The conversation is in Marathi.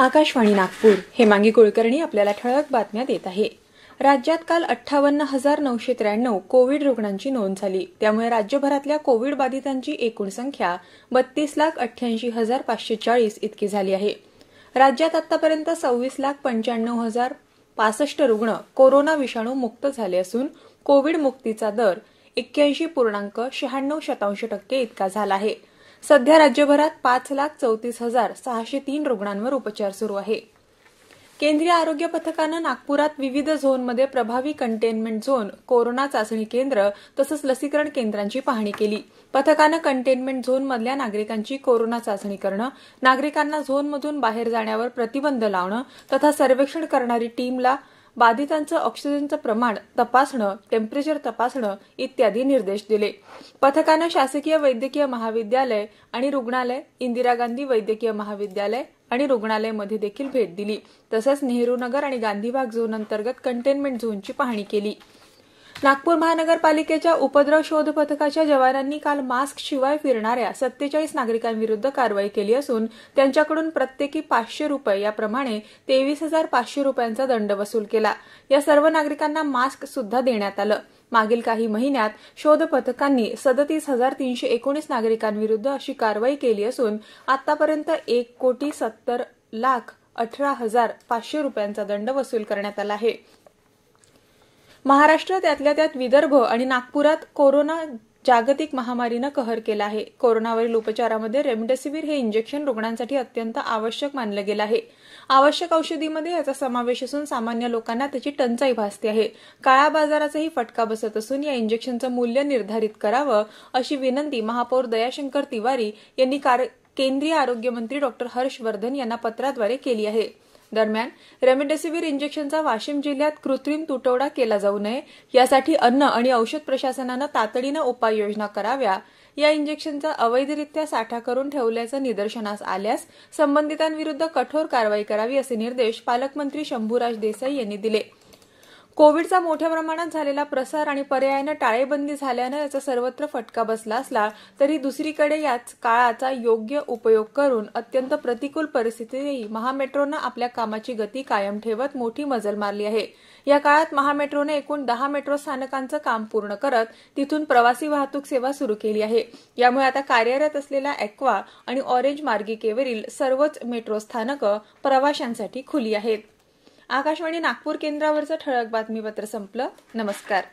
आकाशवाणी नागपूर हेमांगी कुलकर्णी आपल्याला ठळक बातम्या देत आहे राज्यात काल अठ्ठावन्न हजार नऊशे त्र्याण्णव कोविड रुग्णांची नोंद झाली त्यामुळे राज्यभरातल्या कोविड बाधितांची एकूण संख्या बत्तीस लाख अठ्ठ्याऐंशी हजार पाचशे चाळीस इतकी झाली आहे राज्यात आतापर्यंत सव्वीस लाख पंच्याण्णव हजार पासष्ट रुग्ण कोरोना विषाणू मुक्त झाले असून कोविड मुक्तीचा दर एक्क्याऐंशी पूर्णांक शहाण्णव शतांश टक्के इतका झाला आहे सध्या राज्यभरात पाच लाख चौतीस हजार सहाशे तीन रुग्णांवर उपचार सुरू आहे केंद्रीय आरोग्य पथकानं नागपुरात विविध झोनमध्ये प्रभावी कंटेनमेंट झोन कोरोना चाचणी केंद्र तसंच लसीकरण केंद्रांची पाहणी केली पथकानं कंटेनमेंट झोनमधल्या नागरिकांची कोरोना चाचणी करणं नागरिकांना झोनमधून बाहेर जाण्यावर प्रतिबंध लावणं तथा सर्वेक्षण करणारी टीमला बाधितांचं ऑक्सिजनचं प्रमाण तपासणं टेम्परेचर तपासणं इत्यादी निर्देश दिले पथकानं शासकीय वैद्यकीय महाविद्यालय आणि रुग्णालय इंदिरा गांधी वैद्यकीय महाविद्यालय आणि मध्ये देखील भेट दिली तसंच नेहरू नगर आणि गांधीबाग झोन अंतर्गत कंटेनमेंट झोनची पाहणी केली नागपूर महानगरपालिकेच्या उपद्रव शोध पथकाच्या जवानांनी काल मास्क शिवाय फिरणाऱ्या सत्तेचाळीस नागरिकांविरुद्ध कारवाई केली असून त्यांच्याकडून प्रत्येकी पाचशे रुपये याप्रमाणे तेवीस हजार पाचशे रुपयांचा दंड वसूल केला या सर्व नागरिकांना मास्क सुद्धा देण्यात आलं मागील काही महिन्यात शोध पथकांनी सदतीस हजार तीनशे एकोणीस नागरिकांविरुद्ध अशी कारवाई केली असून आतापर्यंत एक कोटी सत्तर लाख अठरा हजार पाचशे रुपयांचा दंड वसूल करण्यात आला आहे महाराष्ट्र त्यातल्या त्यात विदर्भ आणि नागपुरात कोरोना जागतिक महामारीनं कहर केला आहे कोरोनावरील उपचारामध्ये रेमडेसिवीर हे इंजेक्शन रुग्णांसाठी अत्यंत आवश्यक मानलं गेलं आहे आवश्यक औषधीमध्ये याचा समावेश असून सामान्य लोकांना त्याची टंचाई भासते आहे काळ्या बाजाराचाही फटका बसत असून या इंजेक्शनचं मूल्य निर्धारित करावं अशी विनंती महापौर दयाशंकर तिवारी यांनी केंद्रीय आरोग्यमंत्री डॉक्टर हर्षवर्धन यांना पत्राद्वारे केली आहे दरम्यान रेमडेसिवीर इंजेक्शनचा वाशिम जिल्ह्यात कृत्रिम तुटवडा केला जाऊ नये यासाठी अन्न आणि औषध प्रशासनानं तातडीनं उपाययोजना कराव्या या इंजेक्शनचा अवैधरित्या साठा करून ठेवल्याचं निदर्शनास आल्यास संबंधितांविरुद्ध कठोर कारवाई करावी असे निर्देश पालकमंत्री शंभूराज देसाई यांनी दिले कोविडचा मोठ्या प्रमाणात झालेला प्रसार आणि पर्यायानं टाळेबंदी झाल्यानं याचा सर्वत्र फटका बसला असला तरी दुसरीकडे याच काळाचा योग्य उपयोग करून अत्यंत प्रतिकूल परिस्थितीतही महामेट्रोनं आपल्या कामाची गती कायम ठेवत मोठी मजल मारली आहे या काळात महामेट्रोनं एकूण दहा मेट्रो स्थानकांचं काम पूर्ण करत तिथून प्रवासी वाहतूक सेवा सुरू केली आहे यामुळे आता कार्यरत असलेल्या एक्वा आणि ऑरेंज मार्गिकेवरील सर्वच मेट्रो स्थानकं प्रवाशांसाठी खुली आहेत आकाशवाणी नागपूर केंद्रावरचं ठळक बातमीपत्र संपलं नमस्कार